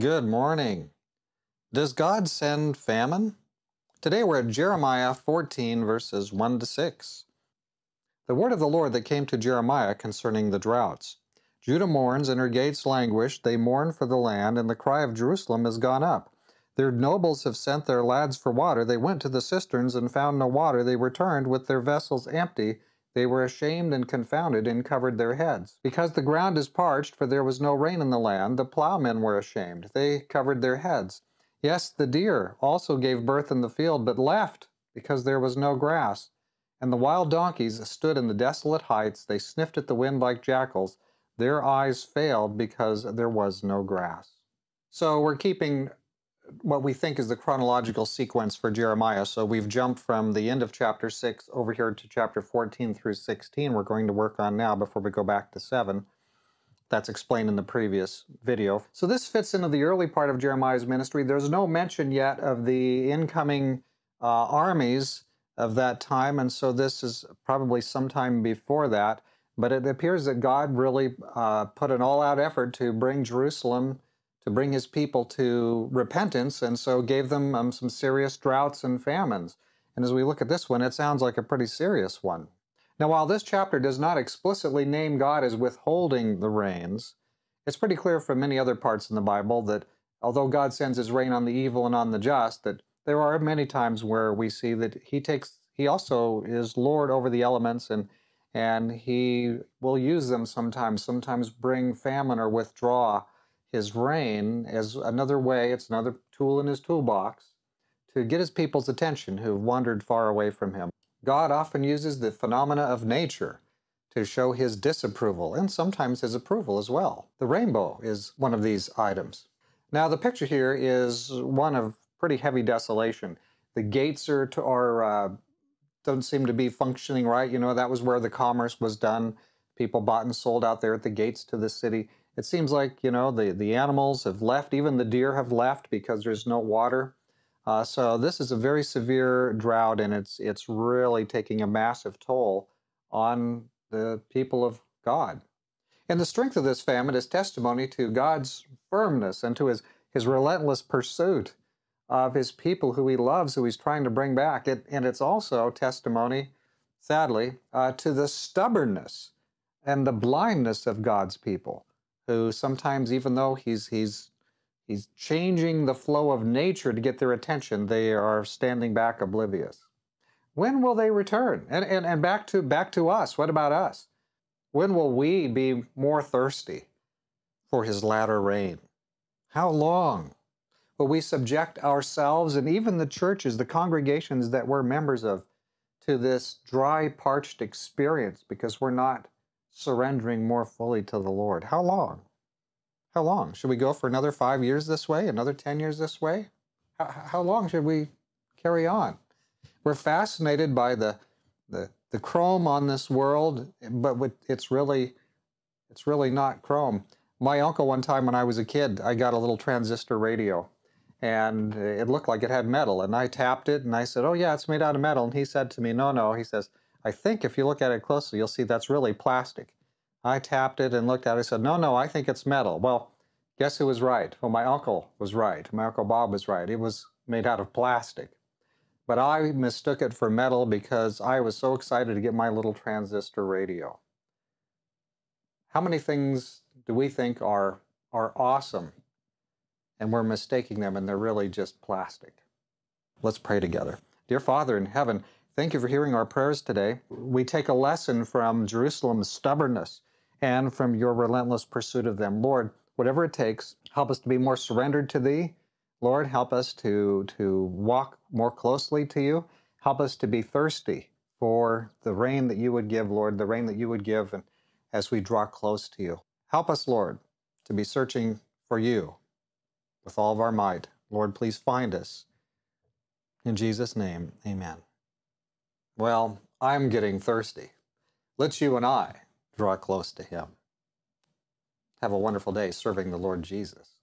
Good morning. Does God send famine? Today we're at Jeremiah 14, verses 1 to 6. The word of the Lord that came to Jeremiah concerning the droughts. Judah mourns, and her gates languish. They mourn for the land, and the cry of Jerusalem has gone up. Their nobles have sent their lads for water. They went to the cisterns and found no water. They returned with their vessels empty they were ashamed and confounded, and covered their heads. Because the ground is parched, for there was no rain in the land, the plowmen were ashamed. They covered their heads. Yes, the deer also gave birth in the field, but left, because there was no grass. And the wild donkeys stood in the desolate heights. They sniffed at the wind like jackals. Their eyes failed because there was no grass. So we're keeping what we think is the chronological sequence for Jeremiah. So we've jumped from the end of chapter 6 over here to chapter 14 through 16. We're going to work on now before we go back to 7. That's explained in the previous video. So this fits into the early part of Jeremiah's ministry. There's no mention yet of the incoming uh, armies of that time, and so this is probably sometime before that. But it appears that God really uh, put an all out effort to bring Jerusalem to bring his people to repentance, and so gave them um, some serious droughts and famines. And as we look at this one, it sounds like a pretty serious one. Now, while this chapter does not explicitly name God as withholding the rains, it's pretty clear from many other parts in the Bible that although God sends his rain on the evil and on the just, that there are many times where we see that he takes he also is Lord over the elements and and he will use them sometimes, sometimes bring famine or withdraw his reign as another way, it's another tool in his toolbox to get his people's attention who've wandered far away from him. God often uses the phenomena of nature to show his disapproval and sometimes his approval as well. The rainbow is one of these items. Now, the picture here is one of pretty heavy desolation. The gates are, to, are uh, don't seem to be functioning right. You know, that was where the commerce was done. People bought and sold out there at the gates to the city. It seems like, you know, the, the animals have left, even the deer have left because there's no water. Uh, so this is a very severe drought, and it's it's really taking a massive toll on the people of God. And the strength of this famine is testimony to God's firmness and to his his relentless pursuit of his people who he loves, who he's trying to bring back. It, and it's also testimony, sadly, uh, to the stubbornness and the blindness of God's people who sometimes, even though he's he's he's changing the flow of nature to get their attention, they are standing back oblivious. When will they return? And and, and back to back to us. What about us? When will we be more thirsty for his latter rain? How long will we subject ourselves and even the churches, the congregations that we're members of, to this dry, parched experience because we're not surrendering more fully to the Lord. How long? How long? Should we go for another five years this way, another 10 years this way? How, how long should we carry on? We're fascinated by the, the, the chrome on this world, but it's really, it's really not chrome. My uncle, one time when I was a kid, I got a little transistor radio and it looked like it had metal. And I tapped it and I said, Oh, yeah, it's made out of metal. And he said to me, No, no. He says, I think if you look at it closely, you'll see that's really plastic. I tapped it and looked at it and said, no, no, I think it's metal. Well, guess who was right? Well, my uncle was right. My uncle Bob was right. It was made out of plastic. But I mistook it for metal because I was so excited to get my little transistor radio. How many things do we think are, are awesome and we're mistaking them and they're really just plastic? Let's pray together. Dear Father in heaven, Thank you for hearing our prayers today. We take a lesson from Jerusalem's stubbornness and from your relentless pursuit of them. Lord, whatever it takes, help us to be more surrendered to thee. Lord, help us to, to walk more closely to you. Help us to be thirsty for the rain that you would give, Lord, the rain that you would give and as we draw close to you. Help us, Lord, to be searching for you with all of our might. Lord, please find us. In Jesus' name, amen. Well, I'm getting thirsty. Let you and I draw close to him. Have a wonderful day serving the Lord Jesus.